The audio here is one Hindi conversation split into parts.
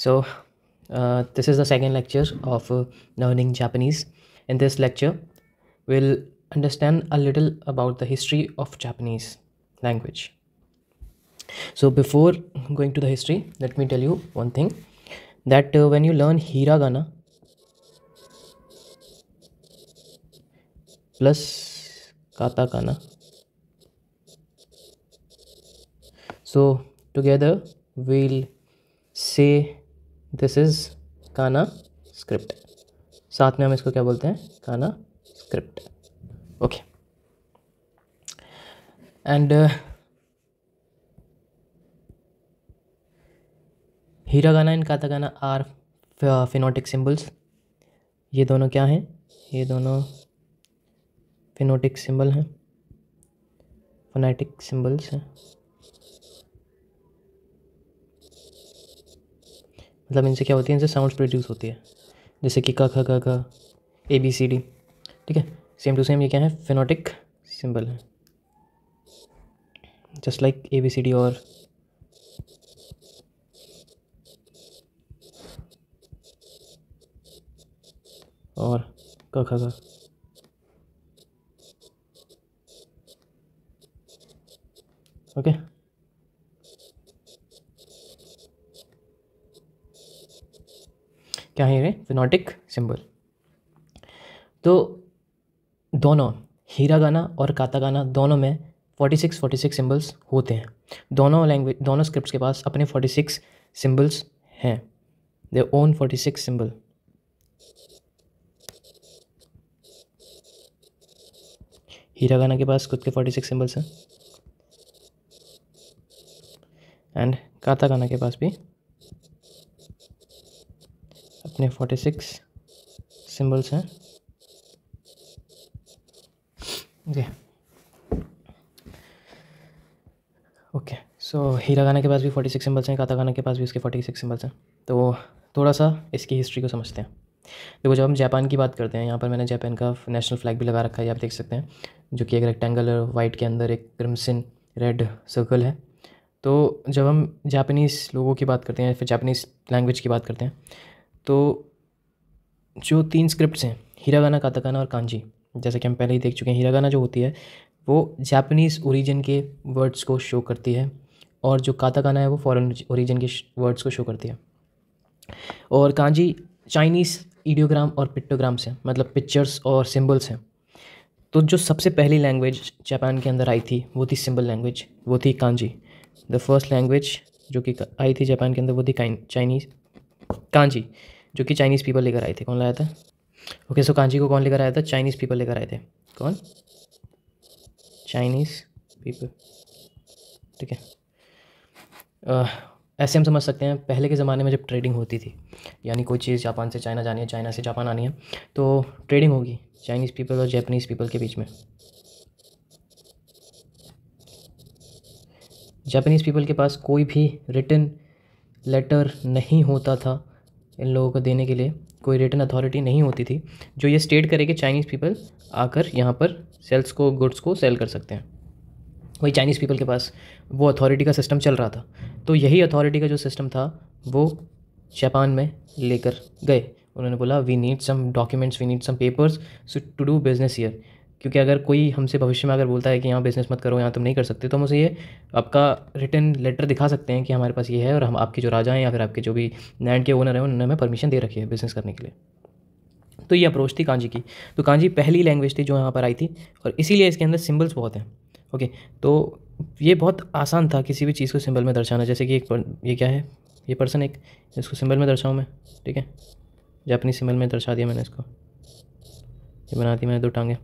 So uh, this is the second lecture of uh, learning Japanese. In this lecture, we'll understand a little about the history of Japanese language. So before going to the history, let me tell you one thing that uh, when you learn hiragana plus katakana, so together we'll say this is kana script साथ में हम इसको क्या बोलते हैं kana script okay and hira hiragana and गाना आर फिनोटिक uh, सिम्बल्स ये दोनों क्या हैं ये दोनों फिनोटिक सिंबल हैं फोनेटिक सिंबल्स हैं मतलब इनसे क्या होती है इनसे साउंड प्रोड्यूस होती है जैसे कि क ख ग ग ए बी सी डी ठीक है सेम टू सेम ये क्या है फिनोटिक सिंबल है just like A B C D और और क ख ग ओके okay? क्या है ये फिनोटिक सिंबल तो दोनों हीरा गाना और काता गाना दोनों में 46 46 सिंबल्स होते हैं दोनों लैंग्वेज दोनों स्क्रिप्ट्स के पास अपने 46 सिंबल्स हैं दे ओन 46 सिंबल हीरा गाना के पास खुद के 46 सिंबल्स हैं एंड काता गाना के पास भी कितने फोर्टी सिक्स सिम्बल्स हैं ओके ओके सो हीरागाना के पास भी फोर्टी सिक्स सिम्बल्स हैं गाना के पास भी उसके फोर्टी सिक्स सिम्बल्स हैं तो थोड़ा सा इसकी हिस्ट्री को समझते हैं देखो जब हम जापान की बात करते हैं यहाँ पर मैंने जापान का नेशनल फ्लैग भी लगा रखा है आप देख सकते हैं जो कि एक रेक्टेंगुलर वाइट के अंदर एक क्रिम्सिन रेड सर्कल है तो जब हम जापानीज़ लोगों की बात करते हैं या फिर जापानीज़ लैंग्वेज की बात करते हैं तो जो तीन स्क्रिप्ट्स हैं हीरागाना काताकाना और कांजी जैसे कि हम पहले ही देख चुके हैं गाना जो होती है वो जापानीज़ ओरिजिन के वर्ड्स को शो करती है और जो कातकाना है वो फॉरेन ओरिजिन के वर्ड्स को शो करती है और कांजी चाइनीज़ ईडियोग्राम और पिक्टोग्राम्स हैं मतलब पिक्चर्स और सिम्बल्स हैं तो जो सबसे पहली लैंग्वेज जापान के अंदर आई थी वो थी सिंबल लैंग्वेज वो थी कांजी द फर्स्ट लैंग्वेज जो कि आई थी जापान के अंदर वो थी चाइनीज़ कांजी जो कि चाइनीज़ पीपल लेकर आए थे कौन लाया था ओके सो कांची को कौन लेकर आया था चाइनीज़ पीपल लेकर आए थे कौन चाइनीज़ पीपल ठीक है ऐसे हम समझ सकते हैं पहले के ज़माने में जब ट्रेडिंग होती थी यानी कोई चीज़ जापान से चाइना जानी है चाइना से जापान आनी है तो ट्रेडिंग होगी चाइनीज़ पीपल और जैपनीज़ पीपल के बीच में जापानीज़ पीपल के पास कोई भी रिटर्न लेटर नहीं होता था इन लोगों को देने के लिए कोई रिटर्न अथॉरिटी नहीं होती थी जो ये स्टेट करे कि चाइनीज़ पीपल आकर यहाँ पर सेल्स को गुड्स को सेल कर सकते हैं वही चाइनीज़ पीपल के पास वो अथॉरिटी का सिस्टम चल रहा था तो यही अथॉरिटी का जो सिस्टम था वो जापान में लेकर गए उन्होंने बोला we need some documents we need some papers to do business year क्योंकि अगर कोई हमसे भविष्य में अगर बोलता है कि यहाँ बिज़नेस मत करो यहाँ तुम नहीं कर सकते तो हम उसे ये आपका रिटर्न लेटर दिखा सकते हैं कि हमारे पास ये है और हम आपके जो राजा हैं या फिर आपके जो भी लैंड के ओनर हैं उन्होंने हमें परमिशन दे रखी है बिज़नेस करने के लिए तो ये अप्रोच थी कांजी की तो कांजी पहली लैंग्वेज थी जो यहाँ पर आई थी और इसीलिए इसके अंदर सिम्बल्स बहुत हैं ओके तो ये बहुत आसान था किसी भी चीज़ को सिंबल में दर्शाना जैसे कि एक ये क्या है ये पर्सन एक इसको सिंबल में दर्शाऊँ मैं ठीक है जापनीज सिंबल में दर्शा दिया मैंने इसको ये बना दी मैंने दो टांगें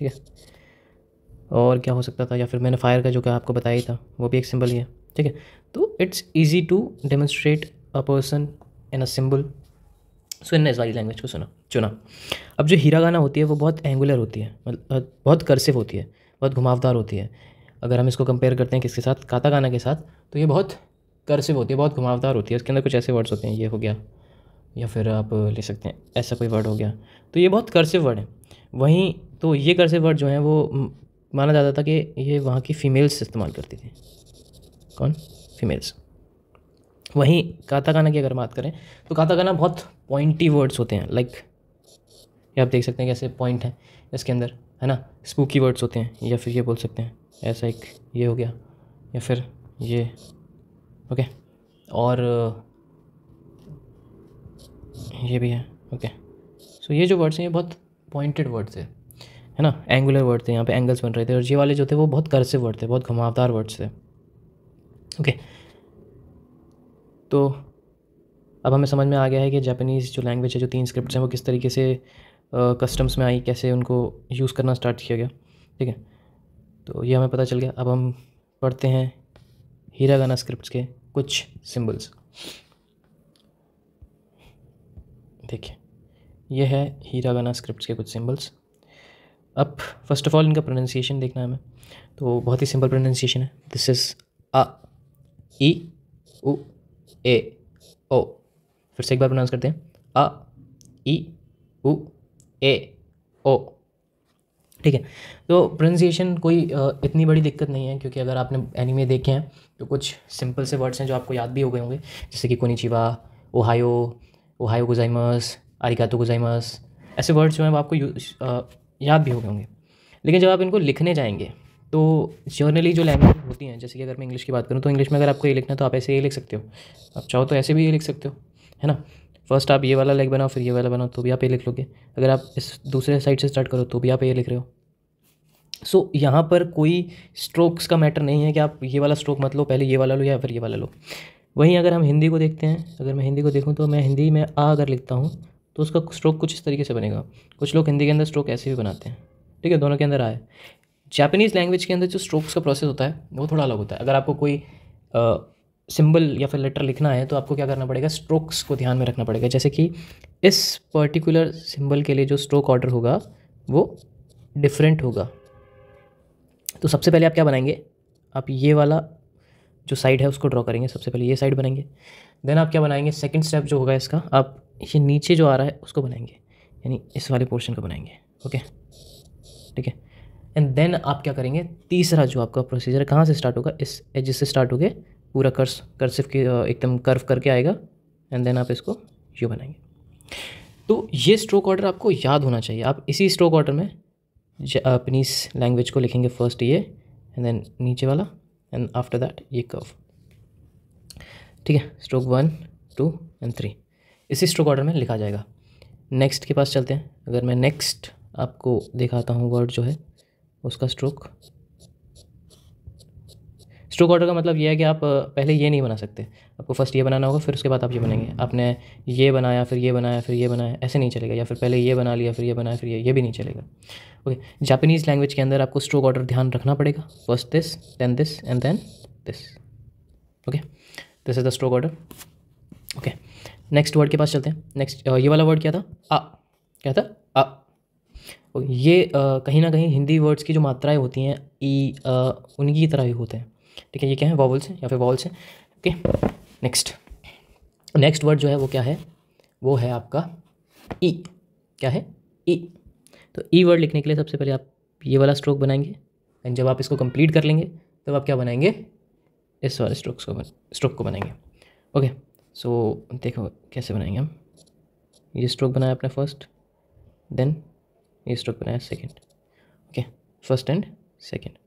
ठीक है और क्या हो सकता था या फिर मैंने फायर का जो क्या आपको बताया था वो भी एक सिंबल ही है ठीक है तो it's easy to demonstrate a person an a symbol सुनने इस वाली लैंग्वेज को सुना चुना अब जो हीरा गाना होती है वो बहुत एंगुलर होती है मतलब बहुत करसिव होती है बहुत घुमावदार होती है अगर हम इसको कंपेयर करते हैं किसके साथ काता गाना के साथ तो ये बहुत करसिव होती है बहुत घुमावदार होती है उसके अंदर कुछ ऐसे वर्ड्स होते हैं ये हो गया या फिर आप ले सकते हैं ऐसा कोई वर्ड हो गया तो ये बहुत करसिव वर्ड है वहीं तो ये कर्सिव वर्ड जो हैं वो माना जाता था कि ये वहाँ की फ़ीमेल्स इस्तेमाल करती थी कौन फीमेल्स वहीं काताकाना की अगर बात करें तो काताकाना बहुत पॉइंटी वर्ड्स होते हैं लाइक ये आप देख सकते हैं कैसे पॉइंट हैं इसके अंदर है ना स्पूकी वर्ड्स होते हैं या फिर ये बोल सकते हैं ऐसा एक ये हो गया या फिर ये ओके और ये भी है ओके सो ये जो वर्ड्स हैं ये बहुत पॉइंटेड वर्ड्स है है ना एंगुलर वर्ड थे यहाँ पे एंगल्स बन रहे थे और ये वाले जो थे वो बहुत कर्सिव वर्ड थे बहुत घुमावदार वर्ड्स थे ओके तो अब हमें समझ में आ गया है कि जापानीज़ जो लैंग्वेज है जो तीन स्क्रिप्ट हैं वो किस तरीके से कस्टम्स में आई कैसे उनको यूज़ करना स्टार्ट किया गया ठीक है तो ये हमें पता चल गया अब हम पढ़ते हैं हीरा गाना स्क्रिप्ट के कुछ सिम्बल्स देखिए ये है हीरागाना स्क्रिप्ट के कुछ सिंबल्स अब फर्स्ट ऑफ ऑल इनका प्रोनाउंसिएशन देखना है हमें तो बहुत ही सिंपल प्रोनाउंसिएशन है दिस इज़ अ ई उ ए ओ फिर से एक बार प्रोनाउंस करते हैं अ ई उ ए ओ ठीक है तो प्रोनाउंसिएशन कोई इतनी बड़ी दिक्कत नहीं है क्योंकि अगर आपने एनिमे देखे हैं तो कुछ सिंपल से वर्ड्स हैं जो आपको याद भी हो गए होंगे जैसे कि कोनीचिवा ओहायो ओहायो गुजाइमस आरिकातो गुजाइमस ऐसे वर्ड्स जो हैं आपको याद भी हो गए होंगे लेकिन जब आप इनको लिखने जाएंगे तो जर्नली जो लैंग्वेज होती हैं जैसे कि अगर मैं इंग्लिश की बात करूँ तो इंग्लिश में अगर आपको ये लिखना है तो आप ऐसे ये लिख सकते हो आप चाहो तो ऐसे भी ये लिख सकते हो है ना फर्स्ट आप ये वाला लेग बनाओ फिर ये वाला बनाओ तो भी आप ये लिख लोगे अगर आप इस दूसरे साइड से स्टार्ट करो तो भी आप ये लिख रहे हो सो so, यहाँ पर कोई स्ट्रोक्स का मैटर नहीं है कि आप ये वाला स्ट्रोक मत लो पहले ये वाला लो या फिर ये वाला लो वहीं अगर हम हिंदी को देखते हैं अगर मैं हिंदी को देखूँ तो मैं हिंदी में आ अगर लिखता हूँ तो उसका स्ट्रोक कुछ इस तरीके से बनेगा कुछ लोग हिंदी के अंदर स्ट्रोक ऐसे भी बनाते हैं ठीक है दोनों के अंदर आए जापानीज़ लैंग्वेज के अंदर जो स्ट्रोक्स का प्रोसेस होता है वो थोड़ा अलग होता है अगर आपको कोई सिंबल या फिर लेटर लिखना है तो आपको क्या करना पड़ेगा स्ट्रोक्स को ध्यान में रखना पड़ेगा जैसे कि इस पर्टिकुलर सिंबल के लिए जो स्ट्रोक ऑर्डर होगा वो डिफरेंट होगा तो सबसे पहले आप क्या बनाएंगे आप ये वाला जो साइड है उसको ड्रॉ करेंगे सबसे पहले ये साइड बनाएंगे देन आप क्या बनाएंगे सेकेंड स्टेप जो होगा इसका आप ये नीचे जो आ रहा है उसको बनाएंगे यानी इस वाले पोर्शन को बनाएंगे ओके ठीक है एंड देन आप क्या करेंगे तीसरा जो आपका प्रोसीजर कहाँ से स्टार्ट होगा इस एज से स्टार्ट होगे पूरा कर्स कर्सिव के एकदम कर्व करके आएगा एंड देन आप इसको यू बनाएंगे तो ये स्ट्रोक ऑर्डर आपको याद होना चाहिए आप इसी स्ट्रोक ऑर्डर में अपनी लैंग्वेज को लिखेंगे फर्स्ट ये एंड देन नीचे वाला एंड आफ्टर दैट ये कर्व ठीक है stroke one two and three इसी स्ट्रोक ऑर्डर में लिखा जाएगा नेक्स्ट के पास चलते हैं अगर मैं नेक्स्ट आपको दिखाता हूँ वर्ड जो है उसका स्ट्रोक स्ट्रोक ऑर्डर का मतलब ये है कि आप पहले ये नहीं बना सकते आपको फर्स्ट ये बनाना होगा फिर उसके बाद आप ये बनाएंगे आपने ये बनाया फिर ये बनाया फिर ये बनाया ऐसे नहीं चलेगा या फिर पहले ये बना लिया फिर ये बनाया फिर ये ये भी नहीं चलेगा ओके जापानीज़ लैंग्वेज के अंदर आपको स्ट्रोक ऑर्डर ध्यान रखना पड़ेगा first this then this and then this okay this is the stroke order okay next word के पास चलते हैं नेक्स्ट ये वाला वर्ड क्या था आ क्या था आ ये कहीं ना कहीं हिंदी वर्ड्स की जो मात्राएं होती हैं ई उनकी तरह ही होते हैं ठीक है ये क्या है वॉवल्स है या फिर वॉल्स है ओके नेक्स्ट नेक्स्ट वर्ड जो है वो क्या है वो है आपका ई e. क्या है ई e. तो ई e वर्ड लिखने के लिए सबसे पहले आप ये वाला स्ट्रोक बनाएंगे एंड जब आप इसको कंप्लीट कर लेंगे तब आप क्या बनाएंगे इस वाले स्ट्रोक्स को स्ट्रोक को बनाएंगे ओके सो so, देखो कैसे बनाएंगे हम ये स्ट्रोक बनाया आपने फर्स्ट देन ये स्ट्रोक बनाया second okay first and second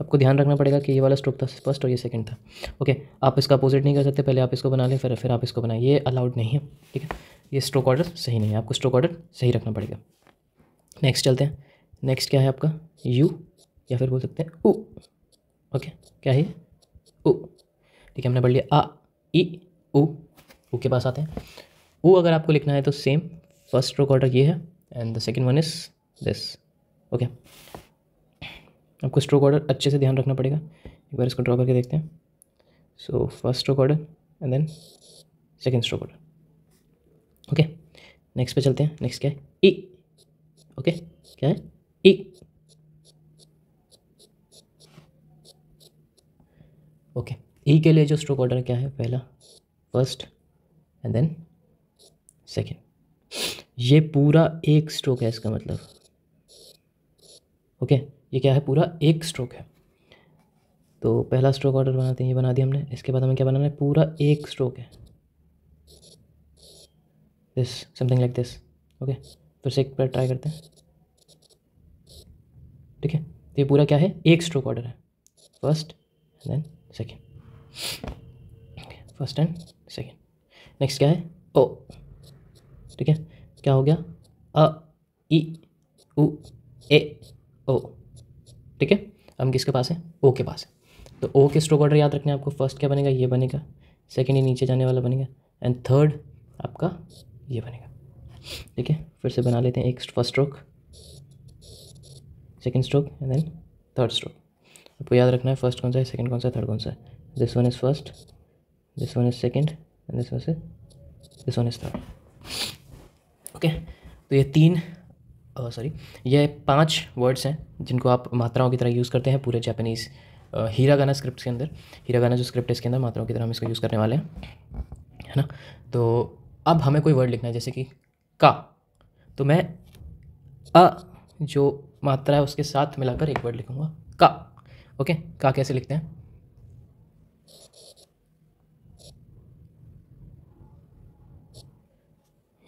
आपको ध्यान रखना पड़ेगा कि ये वाला स्ट्रोक था फर्स्ट और ये सेकंड था ओके आप इसका अपोजिट नहीं कर सकते पहले आप इसको बना लें फिर फिर आप इसको बनाएं ये अलाउड नहीं है ठीक है ये स्ट्रोक ऑर्डर सही नहीं है आपको स्ट्रोक ऑर्डर सही रखना पड़ेगा नेक्स्ट चलते हैं नेक्स्ट क्या है आपका यू या फिर बोल सकते हैं ओ ओके क्या है ओ ठीक है हमने पढ़ लिया आ ई ऊ के पास आते हैं ऊ अगर आपको लिखना है तो सेम फर्स्ट स्ट्रोक ऑर्डर ये है and the second one is this okay आपको स्ट्रोक ऑर्डर अच्छे से ध्यान रखना पड़ेगा एक बार इसको ड्रॉ करके देखते हैं so first stroke order and then second stroke order okay next पे चलते हैं नेक्स्ट क्या है ई e. ओके क्या है ई ओके ई के लिए जो स्ट्रोक ऑर्डर क्या है पहला फर्स्ट एंड देन सेकेंड ये पूरा एक स्ट्रोक है इसका मतलब ओके okay, ये क्या है पूरा एक स्ट्रोक है तो पहला स्ट्रोक ऑर्डर बनाते हैं ये बना दिया हमने इसके बाद हमें क्या बनाना है पूरा एक स्ट्रोक है this something like this okay फिर से एक बार ट्राई करते हैं ठीक है तो ये पूरा क्या है एक स्ट्रोक ऑर्डर है first and then second first and second next क्या है ओ ठीक है क्या हो गया अ ई उ ए ओ ठीक है हम किसके पास है ओ के पास है तो ओ के स्ट्रोक ऑर्डर याद रखना है आपको फर्स्ट क्या बनेगा ये बनेगा सेकेंड ये नीचे जाने वाला बनेगा एंड थर्ड आपका ये बनेगा ठीक है फिर से बना लेते हैं एक first stroke second stroke and then third stroke आपको याद रखना है फर्स्ट कौन सा है सेकेंड कौन सा है थर्ड कौन सा है this one is first this one is second and this one is this one is third okay तो ये तीन सॉरी यह पांच वर्ड्स हैं जिनको आप मात्राओं की तरह यूज़ करते हैं पूरे जापानीज़ हीरा गाना स्क्रिप्ट के अंदर हीरा गाना जो स्क्रिप्ट है इसके अंदर मात्राओं की तरह हम इसको यूज़ करने वाले हैं है ना तो अब हमें कोई वर्ड लिखना है जैसे कि का तो मैं अ जो मात्रा है उसके साथ मिलाकर एक वर्ड लिखूँगा का ओके का कैसे लिखते हैं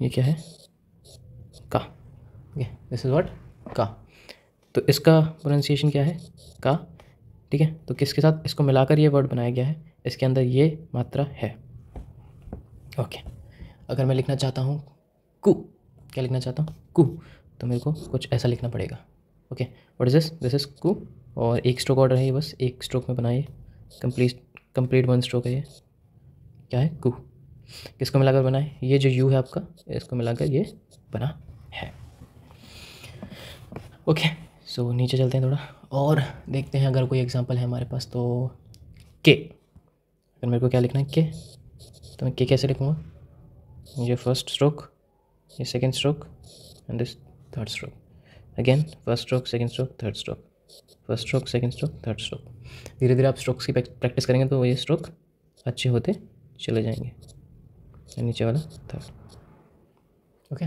ये क्या है दिस इज़ वर्ड का तो इसका प्रोनाउंसिएशन क्या है का ठीक है तो किसके साथ इसको मिलाकर ये वर्ड बनाया गया है इसके अंदर ये मात्रा है ओके अगर मैं लिखना चाहता हूँ कु क्या लिखना चाहता हूँ कु तो मेरे को कुछ ऐसा लिखना पड़ेगा okay what is this this is कु और एक स्ट्रोक ऑर्डर है ये बस एक स्ट्रोक में बनाइए कंप्लीट कंप्लीट वन स्ट्रोक है ये क्या है कु किसको मिलाकर बनाए ये जो यू है आपका इसको मिलाकर ये बना है ओके सो नीचे चलते हैं थोड़ा और देखते हैं अगर कोई एग्जांपल है हमारे पास तो के अगर मेरे को क्या लिखना है के तो मैं के कैसे लिखूँगा ये फर्स्ट स्ट्रोक ये second stroke and this third stroke again first stroke second stroke third stroke first stroke second stroke third stroke धीरे धीरे आप स्ट्रोक्स की प्रैक्टिस करेंगे तो ये स्ट्रोक अच्छे होते चले जाएंगे नीचे वाला थर्ड ओके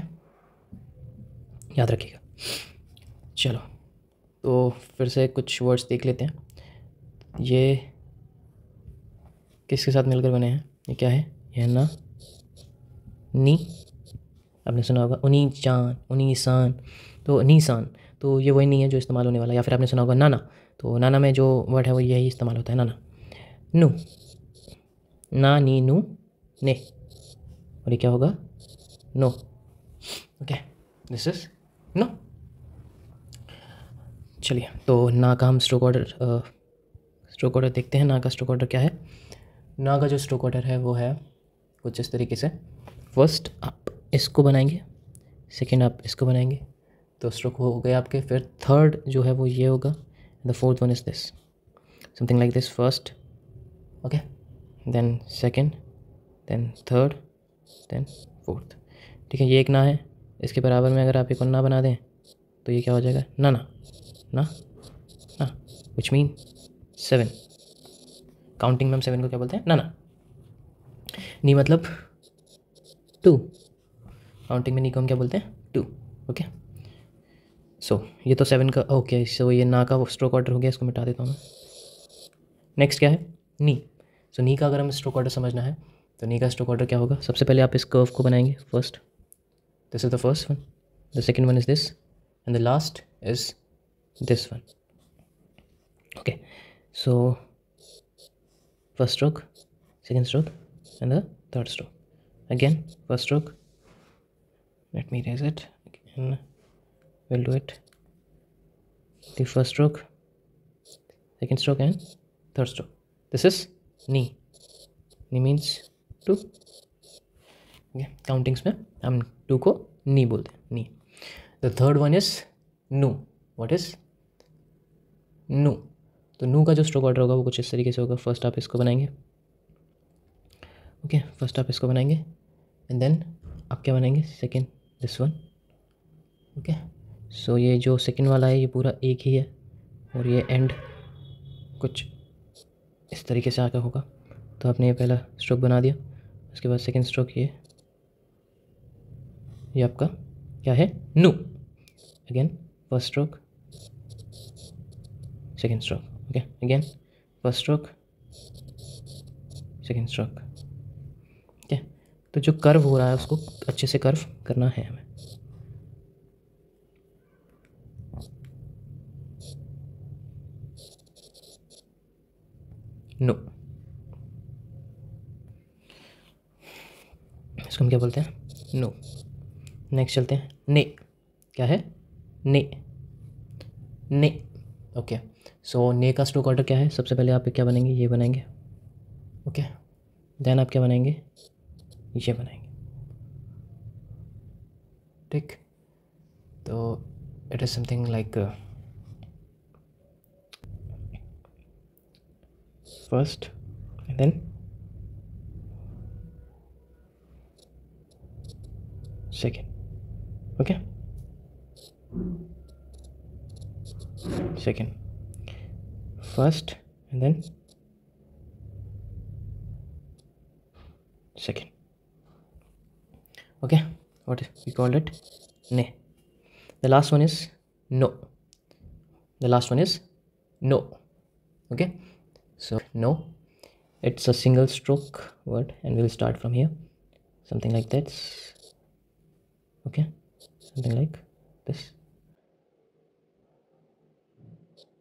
याद रखिएगा चलो तो फिर से कुछ वर्ड्स देख लेते हैं ये किसके साथ मिलकर बने हैं ये क्या है यह ना नी आपने सुना होगा उन्हीं चान उन्हीं सान तो नीसान तो ये वही नहीं है जो इस्तेमाल होने वाला या फिर आपने सुना होगा नाना तो नाना में जो वर्ड है वो यही इस्तेमाल होता है नाना नू ना नी नू ने और ये क्या होगा नो ओके दिस इज़ नो चलिए तो ना का हम स्ट्रोक ऑर्डर स्ट्रोक ऑर्डर देखते हैं ना का स्ट्रोक ऑर्डर क्या है ना का जो स्ट्रोक ऑर्डर है वो है कुछ इस तरीके से फर्स्ट आप इसको बनाएंगे सेकेंड आप इसको बनाएंगे तो स्ट्रोक हो गए आपके फिर थर्ड जो है वो ये होगा the fourth one is this something like this first okay then second then third then fourth ठीक है ये एक ना है इसके बराबर में अगर आप एक और ना बना दें तो ये क्या हो जाएगा ना ना ना ना विच मीन सेवन काउंटिंग में हम सेवन को क्या बोलते हैं ना ना नी मतलब टू काउंटिंग में नी को हम क्या बोलते हैं टू ओके सो ये तो सेवन का ओके सो ये ना का स्ट्रोक ऑर्डर हो गया इसको मिटा देता हूँ मैं नेक्स्ट क्या है नी सो नी का अगर हमें स्ट्रोक ऑर्डर समझना है तो नी का स्ट्रोक ऑर्डर क्या होगा सबसे पहले आप इस कर्व को बनाएंगे first this is the first one the second one is this and the last is this one okay so first stroke second stroke and the third stroke again first stroke let me raise it again we'll do it the first stroke second stroke and third stroke this is knee knee means two okay. Countings में I'm को नी बोलते Ni. The third one is nu. What is नू तो नू का जो स्ट्रोक ऑर्डर होगा वो कुछ इस तरीके से होगा फर्स्ट आप इसको बनाएंगे ओके फर्स्ट आप इसको बनाएंगे एंड देन आप क्या बनाएंगे second this one okay so ये जो सेकेंड वाला है ये पूरा एक ही है और ये एंड कुछ इस तरीके से आकर होगा तो आपने ये पहला स्ट्रोक बना दिया उसके बाद सेकेंड स्ट्रोक ये ये आपका क्या है नू again first stroke second stroke okay again first stroke second stroke okay तो जो curve हो रहा है उसको अच्छे से curve करना है हमें नो no. इसको हम क्या बोलते हैं नो no. नेक्स्ट चलते हैं ने क्या है ने ने ओके सो ने का स्टोक ऑर्डर क्या है सबसे पहले आप क्या बनेंगे ये बनाएंगे ओके देन आप क्या बनाएंगे ये बनाएंगे ठीक तो it is something like first then second okay okay second first and then second okay what we call it ne the last one is no the last one is no okay so no it's a single stroke word and we'll start from here something like this okay something like this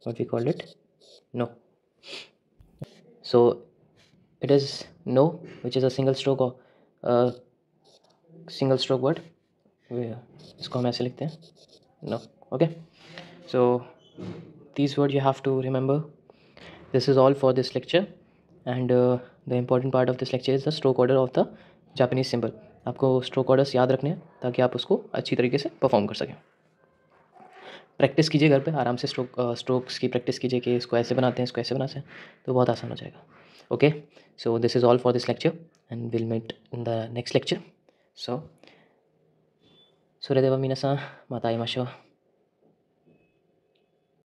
what we call it no so it is no which is a single stroke or a uh, single single stroke word इसको हम ऐसे likhte hain no okay so these words you have to remember this is all for this lecture and uh, the important part of this lecture is the stroke order of the japanese symbol आपको स्ट्रोक ऑर्डर्स याद रखने हैं ताकि आप उसको अच्छी तरीके से परफॉर्म कर सकें प्रैक्टिस कीजिए घर पे आराम से स्ट्रोक स्ट्रोक्स की प्रैक्टिस कीजिए कि इसको ऐसे बनाते हैं इसको ऐसे बनाते हैं तो बहुत आसान हो जाएगा okay so this is all for this lecture and will meet in the next lecture so सूर्यदेव मीनसा माता आई माशो